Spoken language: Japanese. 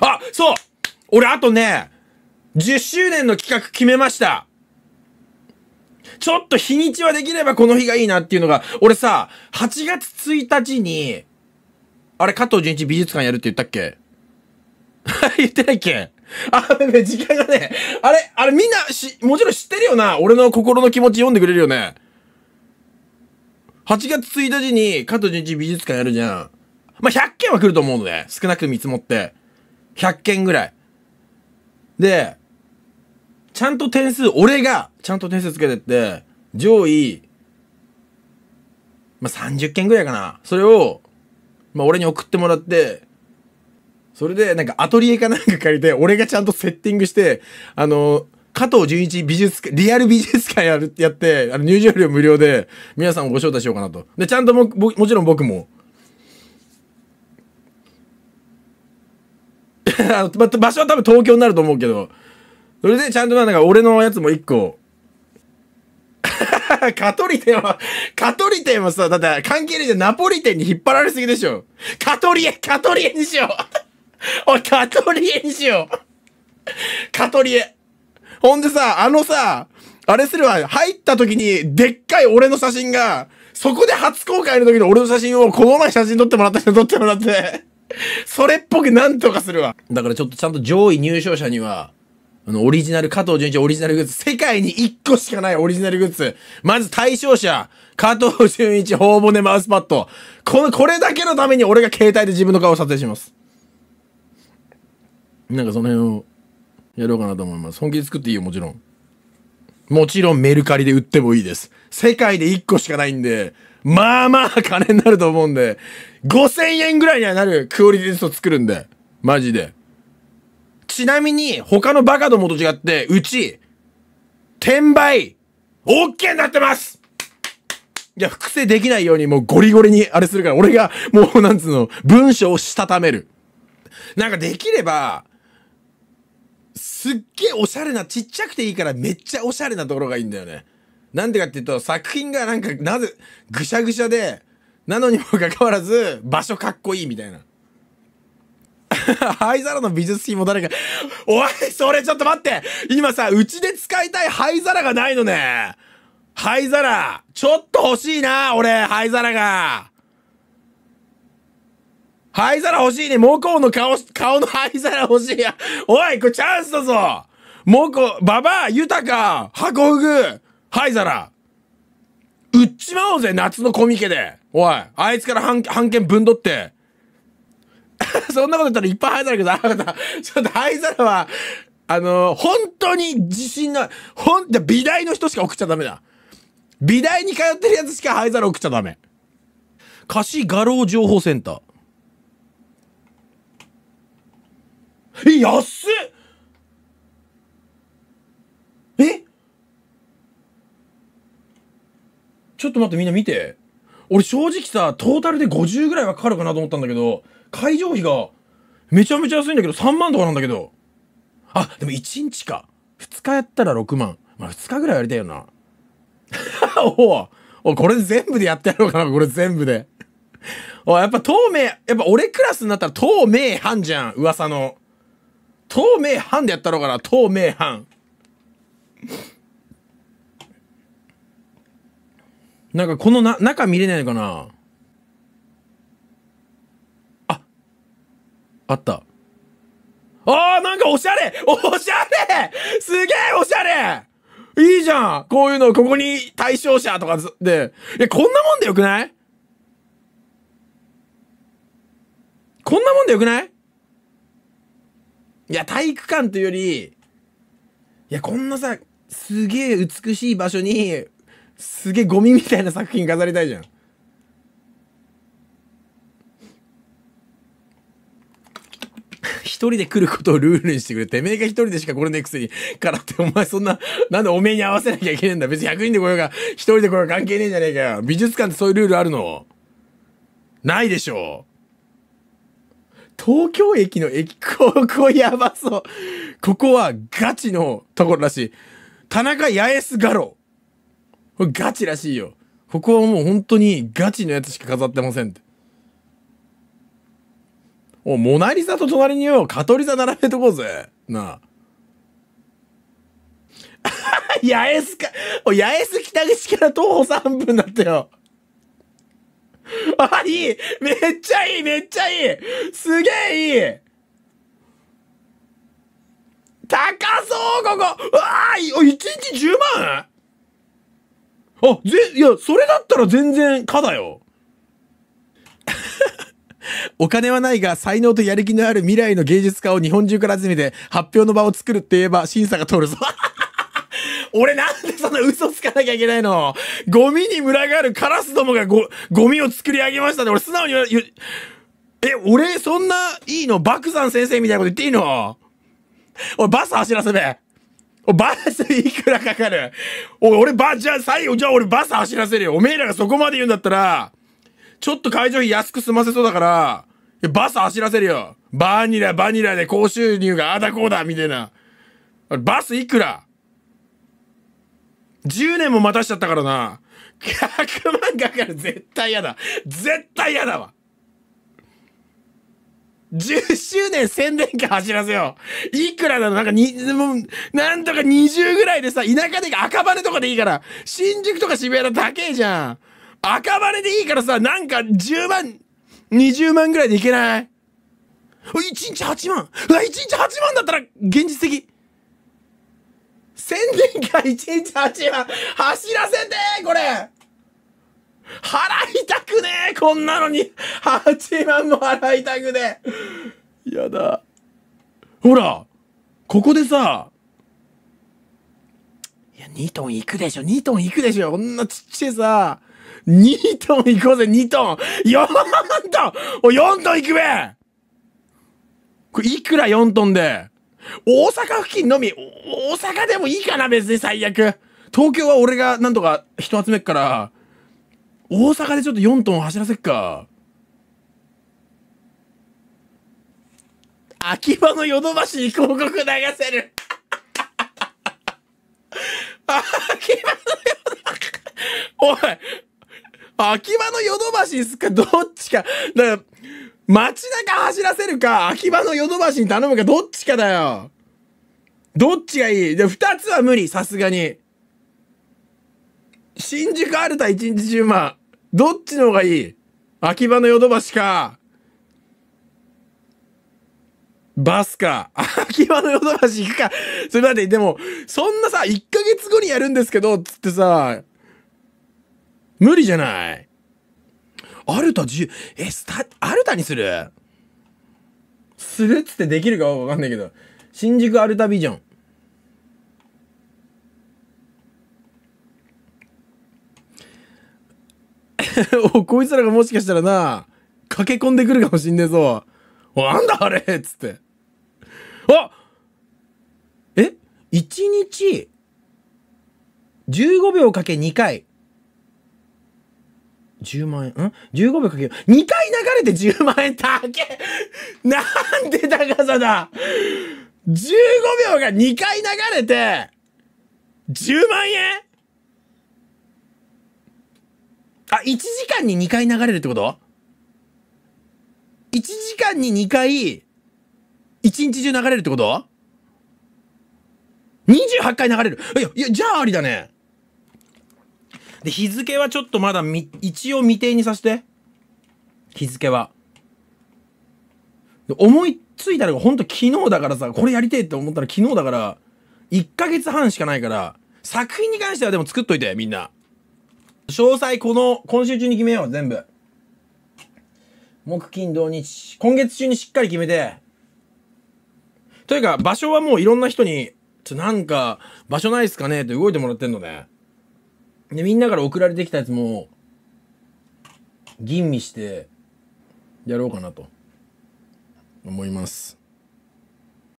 あそう俺あとね、10周年の企画決めました。ちょっと日にちはできればこの日がいいなっていうのが、俺さ、8月1日に、あれ、加藤純一美術館やるって言ったっけ 言ってないっけあ、ね、時間がね、あれ、あれみんなし、もちろん知ってるよな。俺の心の気持ち読んでくれるよね。8月1日に加藤純一美術館やるじゃん。まあ、100件は来ると思うのね。少なく見積もって。100件ぐらい。で、ちゃんと点数、俺がちゃんと点数つけてって、上位、まあ、30件ぐらいかな。それを、まあ、俺に送ってもらって、それで、なんかアトリエかなんか借りて、俺がちゃんとセッティングして、あの、加藤純一美術館、リアル美術館やる、やって、あの入場料無料で、皆さんをご招待しようかなと。で、ちゃんとも、もちろん僕も、あ の、場所は多分東京になると思うけど、それでちゃんとなんか俺のやつも一個、カトリテンは、カトリテンはさ、だって関係ないじゃん、ナポリテンに引っ張られすぎでしょ。カトリエ、カトリエにしよう。おい、カトリエにしよう。カトリエ。ほんでさ、あのさ、あれすれば、入った時に、でっかい俺の写真が、そこで初公開の時の俺の写真を、この前写真撮ってもらった人撮ってもらって、それっぽくなんとかするわ。だからちょっとちゃんと上位入賞者には、あの、オリジナル、加藤純一オリジナルグッズ、世界に1個しかないオリジナルグッズ。まず対象者、加藤純一頬骨マウスパッド。この、これだけのために俺が携帯で自分の顔を撮影します。なんかその辺を、やろうかなと思います。本気で作っていいよ、もちろん。もちろんメルカリで売ってもいいです。世界で1個しかないんで、まあまあ金になると思うんで、5000円ぐらいにはなるクオリティテスト作るんで。マジで。ちなみに、他のバカどもと違って、うち、転売、OK になってますいや、複製できないようにもうゴリゴリにあれするから、俺がもうなんつうの、文章をしたためる。なんかできれば、すっげえおしゃれな、ちっちゃくていいからめっちゃおしゃれなところがいいんだよね。なんでかっていうと、作品がなんか、なぜ、ぐしゃぐしゃで、なのにもかかわらず、場所かっこいいみたいな。灰皿の美術品も誰か、おい、それちょっと待って今さ、うちで使いたい灰皿がないのね灰皿ちょっと欲しいな俺、灰皿が灰皿欲しいね。モコの顔、顔の灰皿欲しいや。おい、これチャンスだぞモコ、ババア、豊か、箱フグ、灰皿。売っちまおうぜ、夏のコミケで。おい、あいつから半、半券ぶんどって。そんなこと言ったらいっぱい灰皿ください。ちょっと灰皿は、あのー、本当に自信の、ほん、美大の人しか送っちゃダメだ。美大に通ってるやつしか灰皿送っちゃダメ。貸し画廊情報センター。え、安っえちょっと待ってみんな見て。俺正直さ、トータルで50ぐらいはかかるかなと思ったんだけど、会場費がめちゃめちゃ安いんだけど3万とかなんだけど。あ、でも1日か。2日やったら6万。まあ2日ぐらいやりたいよな。おおこれ全部でやってやろうかな、これ全部で。おやっぱ透明、やっぱ俺クラスになったら透明半じゃん、噂の。透明版でやったろうかな、透明版。なんかこのな、中見れないのかなあ、あった。ああ、なんかおしゃれおしゃれすげえおしゃれいいじゃんこういうの、ここに対象者とかで。いや、こんなもんでよくないこんなもんでよくないいや、体育館というより、いや、こんなさ、すげえ美しい場所に、すげえゴミみたいな作品飾りたいじゃん。一人で来ることをルールにしてくれ。てめえが一人でしか来れないくせに、からってお前そんな、なんでおめえに合わせなきゃいけねえんだ。別に100人で来ようが、一人で来ようが関係ねえじゃねえかよ。美術館ってそういうルールあるのないでしょ。東京駅の駅、ここやばそう。ここはガチのところらしい。田中八重洲画廊。これガチらしいよ。ここはもう本当にガチのやつしか飾ってませんって。お、モナリザと隣によ、カトリザ並べとこうぜ。なあ。八重洲か、お、八重洲北口から徒歩3分だったよ。あ、いいめっちゃいいめっちゃいいすげえいい高そうここわあい !1 日10万あ、ぜ、いや、それだったら全然かだよ。お金はないが、才能とやる気のある未来の芸術家を日本中から集めて、発表の場を作るって言えば審査が通るぞ。俺なんでそんな嘘つかなきゃいけないのゴミに群がるカラスどもがご、ゴミを作り上げましたね。俺素直に言う、え、俺そんないいの爆山先生みたいなこと言っていいの俺バス走らせべ。バスいくらかかるお俺バ、じゃあ最後、じゃあ俺バス走らせるよ。おめえらがそこまで言うんだったら、ちょっと会場費安く済ませそうだから、バス走らせるよ。バニラ、バニラで高収入があだこうだ、みたいな。バスいくら10年も待たしちゃったからな。100万かかる。絶対嫌だ。絶対嫌だわ。10周年宣伝機走らせよう。いくらなのなんかに、もう、なんとか20ぐらいでさ、田舎で赤羽とかでいいから、新宿とか渋谷だだけじゃん。赤羽でいいからさ、なんか10万、20万ぐらいでいけない ?1 日8万うわ、1日8万だったら現実的が1日8万走らせてこれ払いたくねえこんなのに !8 万も払いたくねえやだ。ほらここでさ、いや、2トン行くでしょ、2トン行くでしょ、こんなちっちゃいさ、2トン行こうぜ、2トン !4 トンお、4トン行くべこれ、いくら4トンで大阪付近のみ、大阪でもいいかな、別に最悪。東京は俺がなんとか人集めっから、大阪でちょっと4トン走らせっか。秋葉のヨドバシに広告流せる。秋葉のヨドバシ。おい、秋葉のヨドバシっすかどっちか。だから、街中走らせるか、秋葉のヨドバシに頼むか、どっちかだよ。どっちがいいで、二つは無理、さすがに。新宿アルタ一日中まどっちの方がいい秋葉のヨドバシか。バスか。秋葉のヨドバシ行くか。それ待って、でも、そんなさ、一ヶ月後にやるんですけど、つってさ、無理じゃないアルタ10、え、スタ、アルタにするするっつってできるかはわかんないけど。新宿アルタビジョン。おこいつらがもしかしたらな、駆け込んでくるかもしんねえぞ。お、なんだあれっつって。あえ ?1 日、15秒かけ2回、10万円、ん ?15 秒かける。2回流れて10万円だけ なんで高さだ !15 秒が2回流れて、10万円あ、1時間に2回流れるってこと ?1 時間に2回、一日中流れるってこと ?28 回流れる。いや、いや、じゃあありだね。で、日付はちょっとまだみ、一応未定にさせて。日付は。思いついたのがほんと昨日だからさ、これやりてえって思ったら昨日だから、1ヶ月半しかないから、作品に関してはでも作っといて、みんな。詳細この、今週中に決めよう、全部。木、金、土、日。今月中にしっかり決めて。というか、場所はもういろんな人に、ちょ、なんか、場所ないっすかねって動いてもらってんのね。で、みんなから送られてきたやつも、吟味して、やろうかなと、思います。